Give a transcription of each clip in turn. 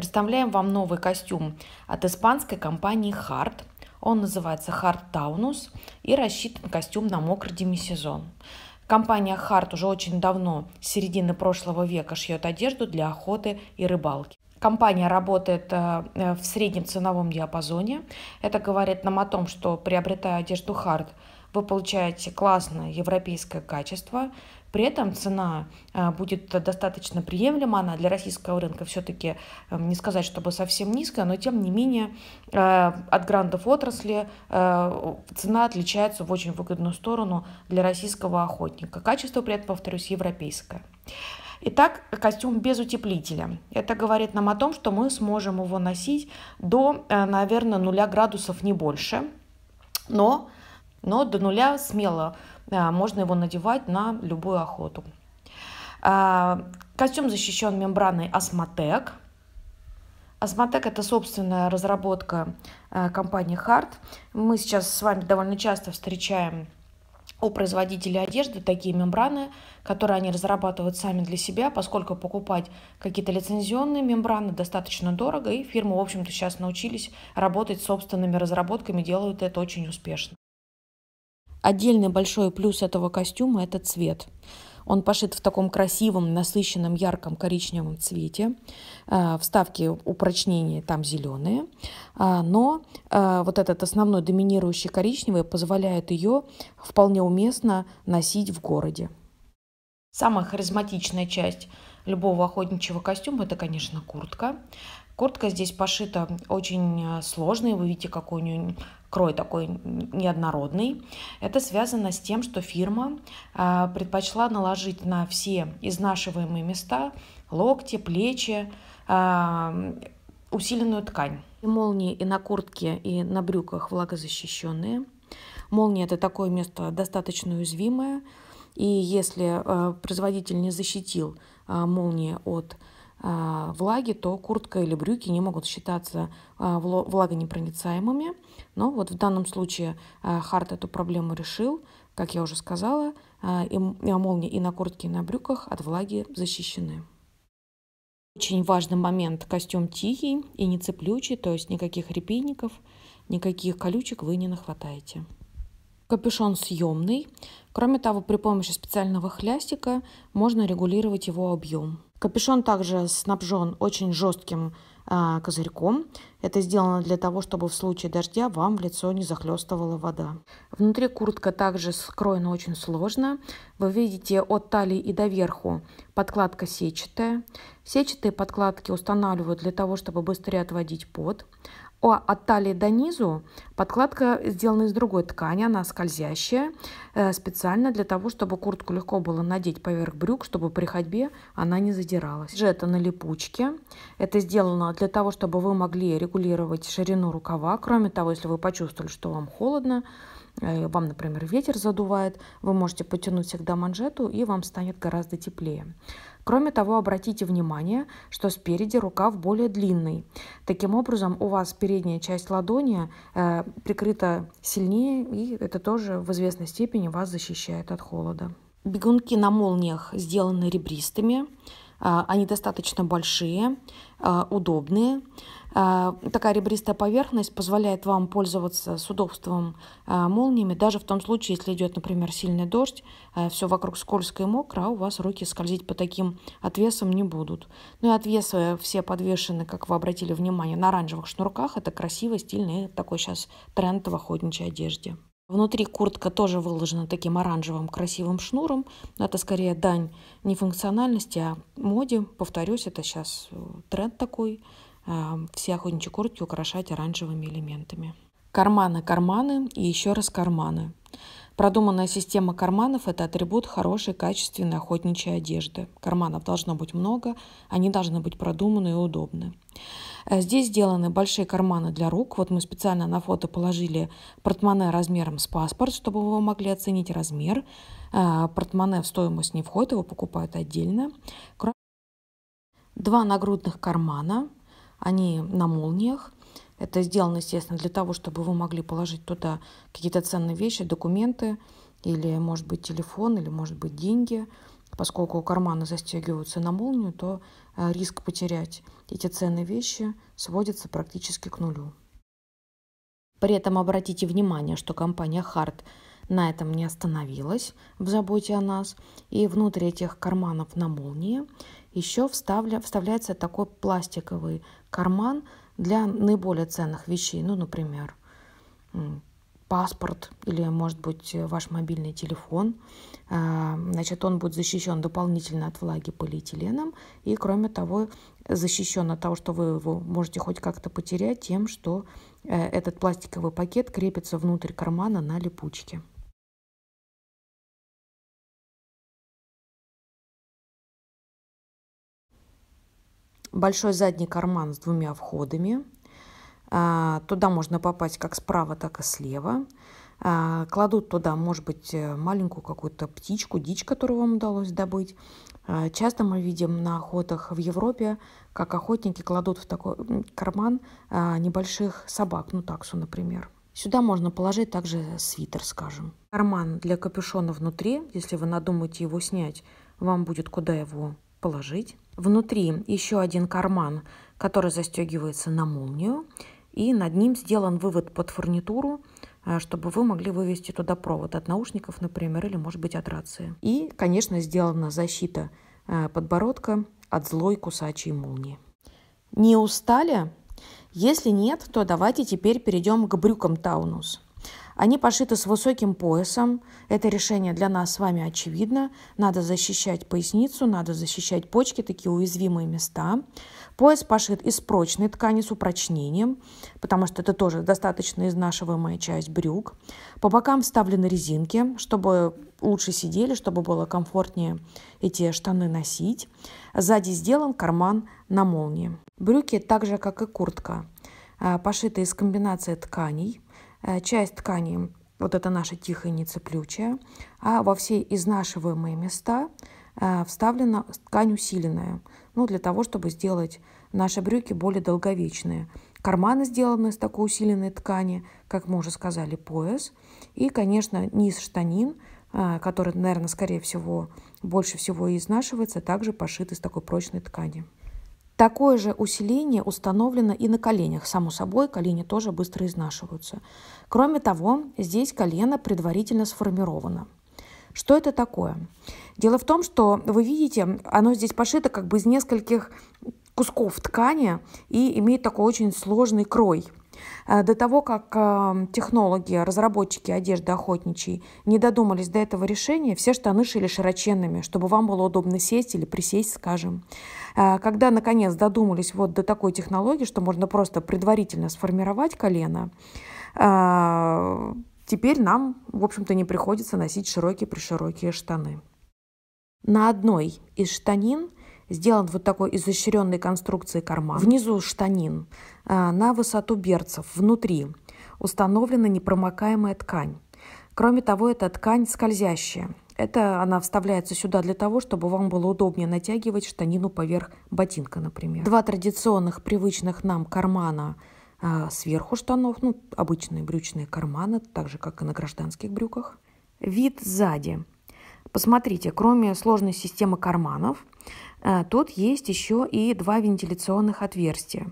Представляем вам новый костюм от испанской компании Hard. Он называется Hard Taunus и рассчитан костюм на мокрый демисезон. Компания Hard уже очень давно, с середины прошлого века, шьет одежду для охоты и рыбалки. Компания работает э, э, в среднем ценовом диапазоне. Это говорит нам о том, что приобретая одежду Hard, вы получаете классное европейское качество, при этом цена э, будет достаточно приемлема, она для российского рынка все-таки э, не сказать, чтобы совсем низкая, но тем не менее э, от грантов отрасли цена отличается в очень выгодную сторону для российского охотника. Качество при этом, повторюсь, европейское. Итак, костюм без утеплителя. Это говорит нам о том, что мы сможем его носить до, наверное, нуля градусов, не больше. Но но до нуля смело а, можно его надевать на любую охоту. А, костюм защищен мембраной Осмотек. Осмотек – это собственная разработка а, компании Hart. Мы сейчас с вами довольно часто встречаем у производителей одежды такие мембраны, которые они разрабатывают сами для себя, поскольку покупать какие-то лицензионные мембраны достаточно дорого, и фирмы, в общем-то, сейчас научились работать с собственными разработками, делают это очень успешно. Отдельный большой плюс этого костюма – это цвет. Он пошит в таком красивом, насыщенном, ярком коричневом цвете. А, вставки упрочнения там зеленые. А, но а, вот этот основной доминирующий коричневый позволяет ее вполне уместно носить в городе. Самая харизматичная часть любого охотничьего костюма – это, конечно, куртка. Куртка здесь пошита очень э, сложной. вы видите, какой у нее крой такой неоднородный. Это связано с тем, что фирма э, предпочла наложить на все изнашиваемые места локти, плечи, э, усиленную ткань. И молнии и на куртке, и на брюках влагозащищенные. Молния – это такое место достаточно уязвимое. И если э, производитель не защитил э, молнии от э, а, влаги, то куртка или брюки не могут считаться а, влагонепроницаемыми. Но вот в данном случае а, Харт эту проблему решил. Как я уже сказала, и молнии и на куртке, и на брюках от влаги защищены. Очень важный момент. Костюм тихий и не цеплючий, то есть никаких репейников, никаких колючек вы не нахватаете. Капюшон съемный. Кроме того, при помощи специального хлястика можно регулировать его объем. Капюшон также снабжен очень жестким э, а, козырьком. Это сделано для того, чтобы в случае дождя вам в лицо не захлестывала вода. Внутри куртка также скроена очень сложно. Вы видите от талии и до верху подкладка сетчатая. Сетчатые подкладки устанавливают для того, чтобы быстрее отводить пот от талии до низу подкладка сделана из другой ткани, она скользящая, э, специально для того, чтобы куртку легко было надеть поверх брюк, чтобы при ходьбе она не задиралась. Жета на липучке. Это сделано для того, чтобы вы могли регулировать ширину рукава. Кроме того, если вы почувствовали, что вам холодно, Э, вам, например, ветер задувает, вы можете потянуть всегда манжету, и вам станет гораздо теплее. Кроме того, обратите внимание, что спереди рукав более длинный. Таким образом, у вас передняя часть ладони э, прикрыта сильнее, и это тоже в известной степени вас защищает от холода. Бегунки на молниях сделаны ребристыми. А, они достаточно большие, а, удобные. А, такая ребристая поверхность позволяет вам пользоваться с удобством молниями, даже в том случае, если идет, например, сильный дождь, все вокруг скользкое и мокро, а у вас руки скользить по таким отвесам не будут. Ну и отвесы все подвешены, как вы обратили внимание, на оранжевых шнурках. Это красиво, стильно и такой сейчас тренд в охотничьей одежде. Внутри куртка тоже выложена таким оранжевым красивым шнуром. Это скорее дань не функциональности, а моде. Повторюсь, это сейчас э, тренд такой. Э, все охотничьи куртки украшать оранжевыми элементами. Карманы, карманы и еще раз карманы. Продуманная система карманов – это атрибут хорошей, качественной охотничьей одежды. Карманов должно быть много, они должны быть продуманы и удобны. Э, здесь сделаны большие карманы для рук. Вот мы специально на фото положили портмоне размером с паспорт, чтобы вы могли оценить размер. Э, портмоне в стоимость не входит, его покупают отдельно. Два нагрудных кармана, они на молниях – это сделано, естественно, для того, чтобы вы могли положить туда какие-то ценные вещи, документы, или, может быть, телефон, или, может быть, деньги. Поскольку карманы застегиваются на молнию, то э, риск потерять эти ценные вещи сводится практически к нулю. При этом обратите внимание, что компания Hart – на этом не остановилась в заботе о нас. И внутрь этих карманов на молнии еще вставля, вставляется такой пластиковый карман для наиболее ценных вещей. Ну, например, паспорт или, может быть, ваш мобильный телефон. А, значит, он будет защищен дополнительно от влаги полиэтиленом и, кроме того, защищен от того, что вы его можете хоть как-то потерять тем, что э, этот пластиковый пакет крепится внутрь кармана на липучке. большой задний карман с двумя входами. А, туда можно попасть как справа, так и слева. А, кладут туда, может быть, э, маленькую какую-то птичку, дичь, которую вам удалось добыть. А, часто мы видим на охотах в Европе, как охотники кладут в такой карман небольших собак, ну таксу, например. Сюда можно положить также свитер, скажем. Карман для капюшона внутри, если вы надумаете его снять, вам будет куда его положить. Внутри еще один карман, который застегивается на молнию. И над ним сделан вывод под фурнитуру, э, чтобы вы могли вывести туда провод от наушников, например, или, может быть, от рации. И, конечно, сделана защита э, подбородка от злой кусачей молнии. Не устали? Если нет, то давайте теперь перейдем к брюкам Таунус. Они пошиты с высоким поясом. Это решение для нас с вами очевидно. Надо защищать поясницу, надо защищать почки, такие уязвимые места. Пояс пошит из прочной ткани с упрочнением, потому что это тоже достаточно изнашиваемая часть брюк. По бокам вставлены резинки, чтобы лучше сидели, чтобы было комфортнее эти штаны носить. Сзади сделан карман на молнии. Брюки, так же как и куртка, а, пошиты из комбинации тканей – Э, часть ткани, вот это наша тихая нецеплючая, а во все изнашиваемые места э, вставлена ткань усиленная, ну, для того, чтобы сделать наши брюки более долговечные. Карманы сделаны из такой усиленной ткани, как мы уже сказали, пояс. И, конечно, низ штанин, э, который, наверное, скорее всего, больше всего изнашивается, также пошит из такой прочной ткани. Такое же усиление установлено и на коленях. Само собой, колени тоже быстро изнашиваются. Кроме того, здесь колено предварительно сформировано. Что это такое? Дело в том, что вы видите, оно здесь пошито как бы из нескольких кусков ткани и имеет такой очень сложный крой. Э, до того, как э, технологи, разработчики одежды охотничьей не додумались до этого решения, все штаны шили широченными, чтобы вам было удобно сесть или присесть, скажем. Э, когда, наконец, додумались вот до такой технологии, что можно просто предварительно сформировать колено, теперь нам, в общем-то, не приходится носить широкие-приширокие штаны. На одной из штанин – сделан вот такой изощренной конструкции карман. Внизу штанин а, на высоту берцев, внутри установлена непромокаемая ткань. Кроме того, эта ткань скользящая. Это она вставляется сюда для того, чтобы вам было удобнее натягивать штанину поверх ботинка, например. Два традиционных привычных нам кармана э, сверху штанов, ну, обычные брючные карманы, так же, как и на гражданских брюках. Вид сзади. Посмотрите, кроме сложной системы карманов, э, тут есть еще и два вентиляционных отверстия.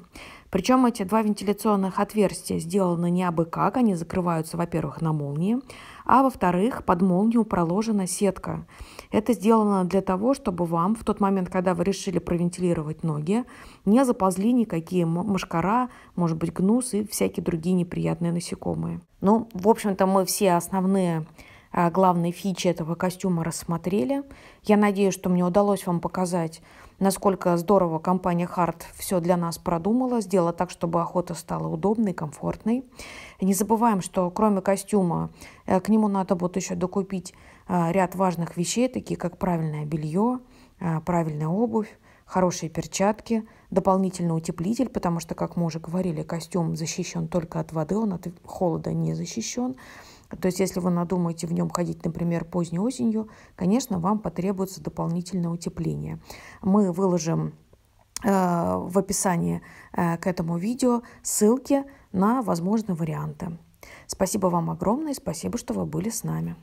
Причем эти два вентиляционных отверстия сделаны не абы как, они закрываются, во-первых, на молнии, а во-вторых, под молнию проложена сетка. Это сделано для того, чтобы вам в тот момент, когда вы решили провентилировать ноги, не заползли никакие мошкара, может быть, гнус и всякие другие неприятные насекомые. Ну, в общем-то, мы все основные а, главные фичи этого костюма рассмотрели. Я надеюсь, что мне удалось вам показать, насколько здорово компания Hart все для нас продумала, сделала так, чтобы охота стала удобной, комфортной. Не забываем, что кроме костюма э, к нему надо будет еще докупить а, ряд важных вещей, такие как правильное белье, а, правильная обувь, хорошие перчатки, дополнительный утеплитель, потому что, как мы уже говорили, костюм защищен только от воды, он от холода не защищен. То есть, если вы надумаете в нем ходить, например, поздней осенью, конечно, вам потребуется дополнительное утепление. Мы выложим э, в описании э, к этому видео ссылки на возможные варианты. Спасибо вам огромное и спасибо, что вы были с нами.